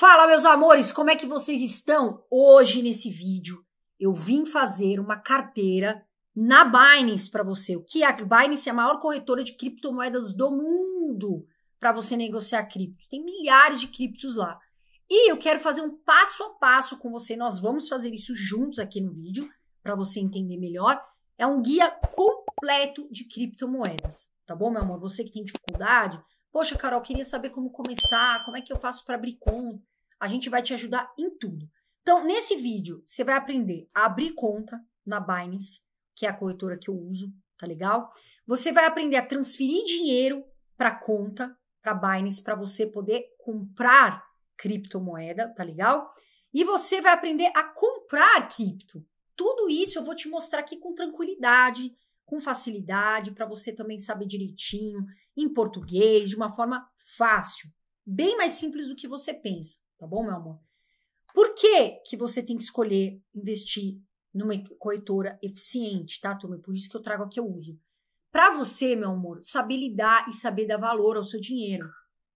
Fala, meus amores, como é que vocês estão? Hoje nesse vídeo eu vim fazer uma carteira na Binance para você. O que é a Binance é a maior corretora de criptomoedas do mundo para você negociar criptos. Tem milhares de criptos lá. E eu quero fazer um passo a passo com você. Nós vamos fazer isso juntos aqui no vídeo para você entender melhor. É um guia completo de criptomoedas, tá bom, meu amor? Você que tem dificuldade, Poxa, Carol, queria saber como começar, como é que eu faço para abrir conta. A gente vai te ajudar em tudo. Então, nesse vídeo, você vai aprender a abrir conta na Binance, que é a corretora que eu uso, tá legal? Você vai aprender a transferir dinheiro para conta, para Binance, para você poder comprar criptomoeda, tá legal? E você vai aprender a comprar cripto. Tudo isso eu vou te mostrar aqui com tranquilidade, com facilidade, para você também saber direitinho, em português, de uma forma fácil, bem mais simples do que você pensa tá bom, meu amor? Por que, que você tem que escolher investir numa corretora eficiente, tá, turma? É por isso que eu trago aqui eu uso. Para você, meu amor, saber lidar e saber dar valor ao seu dinheiro.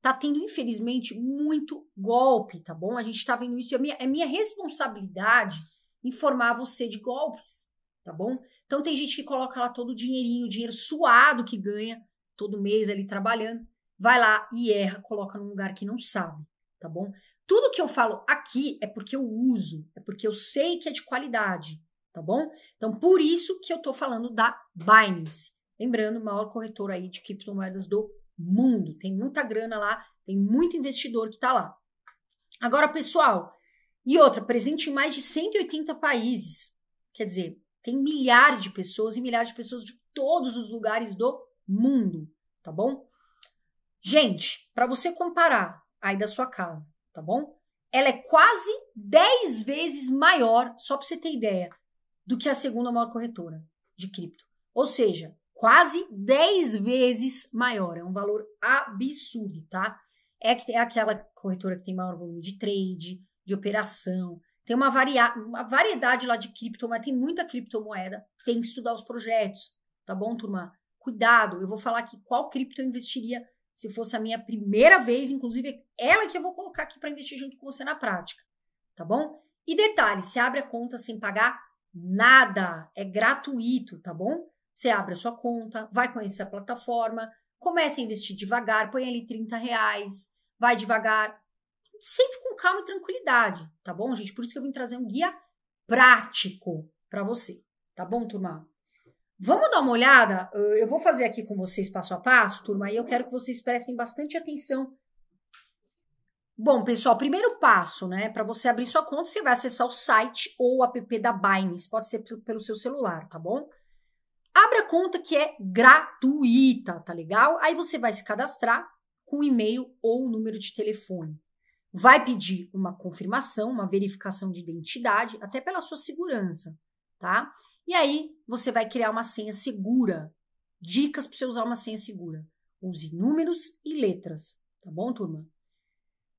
Tá tendo, infelizmente, muito golpe, tá bom? A gente tá vendo isso. É minha, é minha responsabilidade informar você de golpes, tá bom? Então tem gente que coloca lá todo o dinheirinho, o dinheiro suado que ganha todo mês ali trabalhando, vai lá e erra, coloca num lugar que não sabe, tá bom? Tudo que eu falo aqui é porque eu uso, é porque eu sei que é de qualidade, tá bom? Então, por isso que eu tô falando da Binance. Lembrando, maior corretora aí de criptomoedas do mundo. Tem muita grana lá, tem muito investidor que tá lá. Agora, pessoal, e outra, presente em mais de 180 países. Quer dizer, tem milhares de pessoas e milhares de pessoas de todos os lugares do mundo, tá bom? Gente, para você comparar aí da sua casa, tá bom? Ela é quase 10 vezes maior, só para você ter ideia, do que a segunda maior corretora de cripto. Ou seja, quase 10 vezes maior. É um valor absurdo, tá? É, que, é aquela corretora que tem maior volume de trade, de operação. Tem uma, varia, uma variedade lá de cripto, mas tem muita criptomoeda. Tem que estudar os projetos, tá bom, turma? Cuidado, eu vou falar aqui qual cripto eu investiria se fosse a minha primeira vez, inclusive ela que eu vou colocar aqui para investir junto com você na prática, tá bom? E detalhe, você abre a conta sem pagar nada, é gratuito, tá bom? Você abre a sua conta, vai conhecer a plataforma, começa a investir devagar, põe ali 30 reais, vai devagar, sempre com calma e tranquilidade, tá bom, gente? Por isso que eu vim trazer um guia prático para você, tá bom, turma? Vamos dar uma olhada? Eh, eu vou fazer aqui com vocês passo a passo, turma, e eu quero que vocês prestem bastante atenção. Bom, pessoal, primeiro passo, né? Para você abrir sua conta, você vai acessar o site ou o app da Binance, pode ser pelo seu celular, tá bom? Abra a conta que é gratuita, tá legal? Aí você vai se cadastrar com e-mail ou número de telefone. Vai pedir uma confirmação, uma verificação de identidade, até pela sua segurança, tá? E aí você vai criar uma senha segura. Dicas para você usar uma senha segura. Use números e letras, tá bom, turma?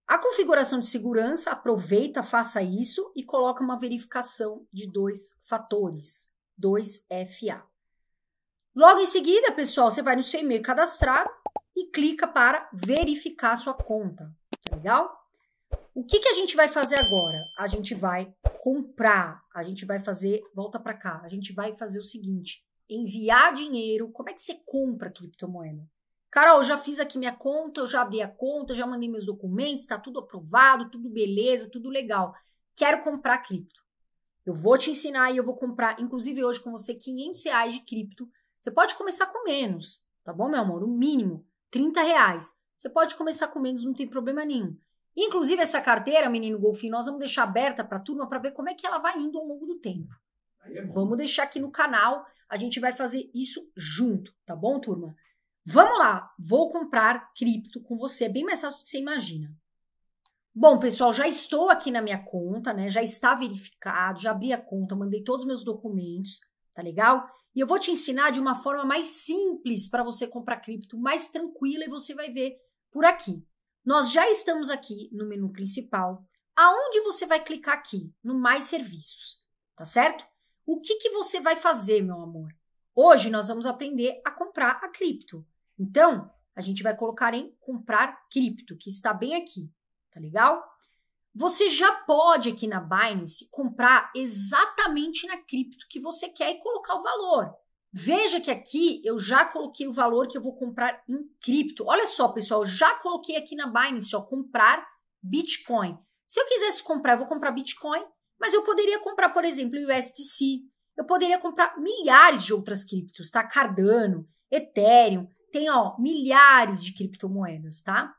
A configuração de segurança, aproveita, faça isso e coloca uma verificação de dois fatores, 2FA. Logo em seguida, pessoal, você vai no seu e-mail cadastrar e clica para verificar sua conta. Tá legal? O que, que a gente vai fazer agora? A gente vai comprar, a gente vai fazer, volta para cá, a gente vai fazer o seguinte: enviar dinheiro. Como é que você compra criptomoeda? Carol, já fiz aqui minha conta, eu já abri a conta, já mandei meus documentos, está tudo aprovado, tudo beleza, tudo legal. Quero comprar cripto. Eu vou te ensinar e eu vou comprar, inclusive hoje com você, 500 reais de cripto. Você pode começar com menos, tá bom, meu amor? O mínimo, 30 reais. Você pode começar com menos, não tem problema nenhum. Inclusive, essa carteira, menino Golfinho, nós vamos deixar aberta para a turma para ver como é que ela vai indo ao longo do tempo. É vamos deixar aqui no canal, a gente vai fazer isso junto, tá bom, turma? Vamos lá, vou comprar cripto com você, é bem mais fácil do que você imagina. Bom, pessoal, já estou aqui na minha conta, né? Já está verificado, já abri a conta, mandei todos os meus documentos, tá legal? E eu vou te ensinar de uma forma mais simples para você comprar cripto, mais tranquila, e você vai ver por aqui. Nós já estamos aqui no menu principal, aonde você vai clicar aqui no mais serviços, tá certo? O que, que você vai fazer, meu amor? Hoje nós vamos aprender a comprar a cripto. Então, a gente vai colocar em comprar cripto, que está bem aqui, tá legal? Você já pode aqui na Binance comprar exatamente na cripto que você quer e colocar o valor. Veja que aqui eu já coloquei o valor que eu vou comprar em cripto. Olha só, pessoal, já coloquei aqui na Binance, ó, comprar Bitcoin. Se eu quisesse comprar, eu vou comprar Bitcoin, mas eu poderia comprar, por exemplo, USDC. Eu poderia comprar milhares de outras criptos, tá? Cardano, Ethereum, tem ó, milhares de criptomoedas, tá?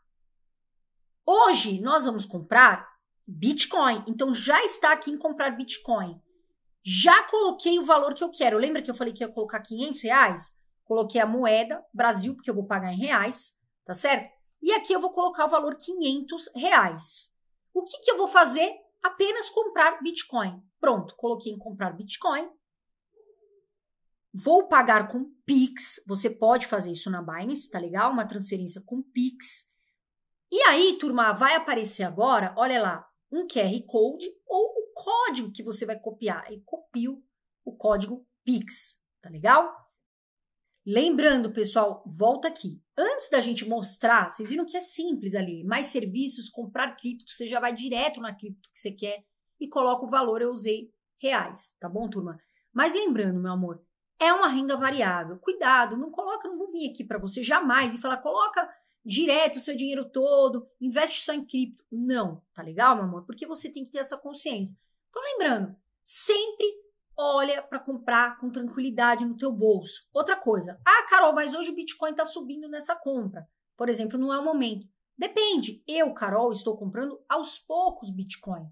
Hoje nós vamos comprar Bitcoin. Então já está aqui em comprar Bitcoin já coloquei o valor que eu quero. Lembra que eu falei que ia colocar 500 reais? Coloquei a moeda Brasil, porque eu vou pagar em reais, tá certo? E aqui eu vou colocar o valor 500 reais. O que, que eu vou fazer? Apenas comprar Bitcoin. Pronto, coloquei em comprar Bitcoin. Vou pagar com Pix. Você pode fazer isso na Binance, tá legal? Uma transferência com Pix. E aí, turma, vai aparecer agora, olha lá, um QR Code ou o código que você vai copiar. e copio o código Pix, tá legal? Lembrando, pessoal, volta aqui. Antes da gente mostrar, vocês viram que é simples ali, mais serviços, comprar cripto, você já vai direto na cripto que você quer e coloca o valor, eu usei reais, tá bom, turma? Mas lembrando, meu amor, é uma renda variável. Cuidado, não coloca, não vou vir aqui para você jamais e falar, coloca direto o seu dinheiro todo, investe só em cripto. Não, tá legal, meu amor? Porque você tem que ter essa consciência. Então lembrando, sempre olha para comprar com tranquilidade no teu bolso. Outra coisa, ah, Carol, mas hoje o Bitcoin está subindo nessa compra. Por exemplo, não é o momento. Depende. Eu, Carol, estou comprando aos poucos Bitcoin.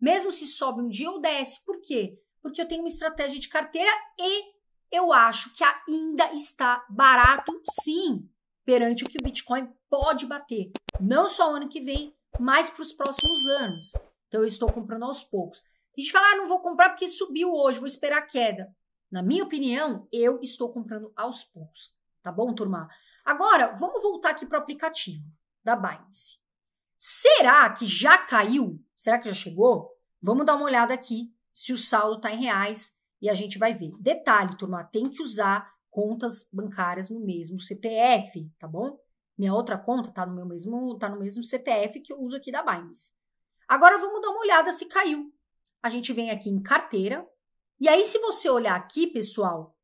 Mesmo se sobe um dia ou desce. Por quê? Porque eu tenho uma estratégia de carteira e eu acho que ainda está barato, sim, perante o que o Bitcoin pode bater. Não só ano que vem, mas para os próximos anos. Então, eu estou comprando aos poucos. A gente fala, ah, não vou comprar porque subiu hoje, vou esperar a queda. Na minha opinião, eu estou comprando aos poucos, tá bom, turma? Agora, vamos voltar aqui para o aplicativo da Binance. Será que já caiu? Será que já chegou? Vamos dar uma olhada aqui se o saldo está em reais e a gente vai ver. Detalhe, turma, tem que usar contas bancárias no mesmo CPF, tá bom? Minha outra conta está no meu mesmo, tá no mesmo CPF que eu uso aqui da Binance. Agora vamos dar uma olhada se caiu a gente vem aqui em carteira. E aí, se você olhar aqui, pessoal,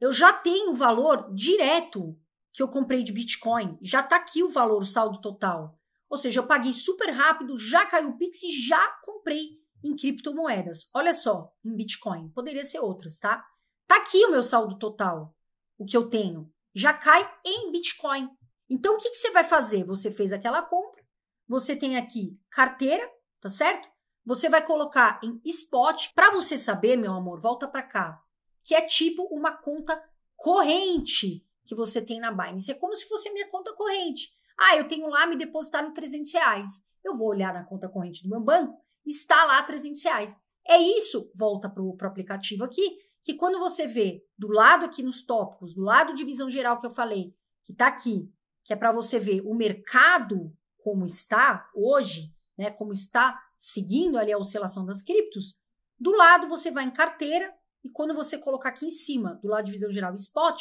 eu já tenho o valor direto que eu comprei de Bitcoin. Já está aqui o valor, o saldo total. Ou seja, eu paguei super rápido, já caiu o Pix e já comprei em criptomoedas. Olha só, em Bitcoin. Poderia ser outras, tá? Tá aqui o meu saldo total, o que eu tenho. Já cai em Bitcoin. Então, o que, que você vai fazer? Você fez aquela compra, você tem aqui carteira, tá certo? Você vai colocar em spot para você saber, meu amor, volta para cá, que é tipo uma conta corrente que você tem na Binance. É como se fosse a minha conta corrente. Ah, eu tenho lá, me depositaram 300 reais. Eu vou olhar na conta corrente do meu banco, está lá 300 reais. É isso, volta para o aplicativo aqui, que quando você vê do lado aqui nos tópicos, do lado de visão geral que eu falei, que está aqui, que é para você ver o mercado como está hoje, né, como está seguindo ali a oscilação das criptos, do lado você vai em carteira e quando você colocar aqui em cima, do lado de visão geral spot,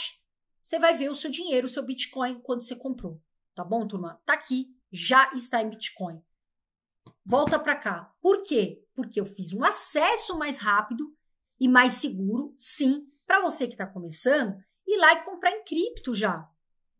você vai ver o seu dinheiro, o seu Bitcoin quando você comprou. Tá bom, turma? Tá aqui, já está em Bitcoin. Volta para cá. Por quê? Porque eu fiz um acesso mais rápido e mais seguro, sim, para você que está começando, ir lá e comprar em cripto já.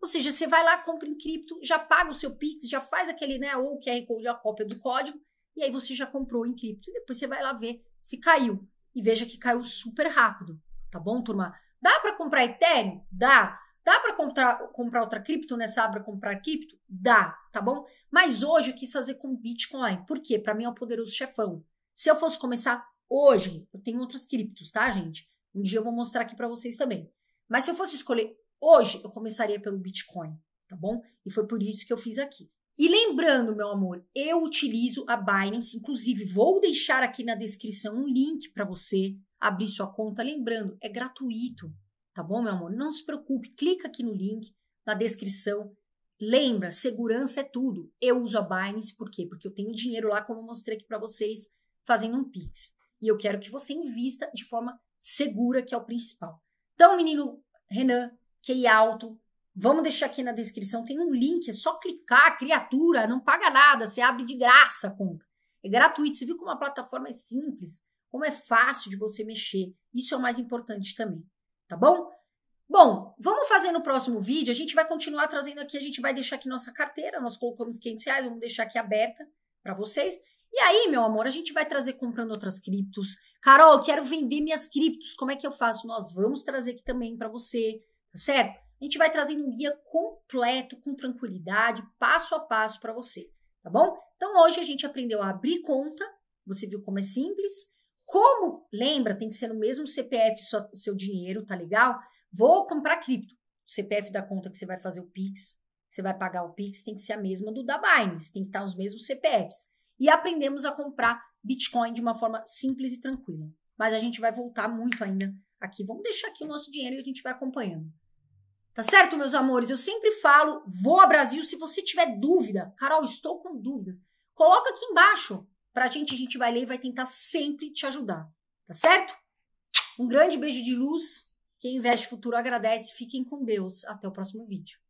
Ou seja, você vai lá, compra em cripto, já paga o seu Pix, já faz aquele, né, ou QR Code, a cópia do código, e aí você já comprou em cripto e depois você vai lá ver se caiu. E veja que caiu super rápido, tá bom, turma? Dá para comprar Ethereum? Dá. Dá para comprar, comprar outra cripto nessa abra comprar cripto? Dá, tá bom? Mas hoje eu quis fazer com Bitcoin. Por quê? Para mim é um poderoso chefão. Se eu fosse começar hoje, eu tenho outras criptos, tá, gente? Um dia eu vou mostrar aqui para vocês também. Mas se eu fosse escolher hoje, eu começaria pelo Bitcoin, tá bom? E foi por isso que eu fiz aqui. E lembrando, meu amor, eu utilizo a Binance, inclusive vou deixar aqui na descrição um link para você abrir sua conta. Lembrando, é gratuito, tá bom, meu amor? Não se preocupe, clica aqui no link na descrição. Lembra, segurança é tudo. Eu uso a Binance por quê? Porque eu tenho dinheiro lá, como eu mostrei aqui para vocês, fazendo um Pix. E eu quero que você invista de forma segura, que é o principal. Então, menino Renan, que alto, Vamos deixar aqui na descrição, tem um link, é só clicar, criatura, não paga nada, você abre de graça a conta. É gratuito, você viu como a plataforma é simples, como é fácil de você mexer. Isso é o mais importante também, tá bom? Bom, vamos fazer no próximo vídeo, a gente vai continuar trazendo aqui, a gente vai deixar aqui nossa carteira, nós colocamos 500 reais, vamos deixar aqui aberta para vocês. E aí, meu amor, a gente vai trazer comprando outras criptos. Carol, eu quero vender minhas criptos, como é que eu faço? Nós vamos trazer aqui também para você, tá certo? A gente vai trazendo um guia completo, com tranquilidade, passo a passo para você, tá bom? Então hoje a gente aprendeu a abrir conta, você viu como é simples. Como, lembra, tem que ser no mesmo CPF só, seu dinheiro, tá legal? Vou comprar cripto. O CPF da conta que você vai fazer o Pix, você vai pagar o Pix, tem que ser a mesma do da Binance, tem que estar tá os mesmos CPFs. E aprendemos a comprar Bitcoin de uma forma simples e tranquila. Mas a gente vai voltar muito ainda aqui. Vamos deixar aqui o nosso dinheiro e a gente vai acompanhando. Tá certo, meus amores? Eu sempre falo, vou a Brasil se você tiver dúvida. Carol, estou com dúvidas. Coloca aqui embaixo. Pra gente, a gente vai ler e vai tentar sempre te ajudar. Tá certo? Um grande beijo de luz. Quem investe futuro agradece. Fiquem com Deus. Até o próximo vídeo.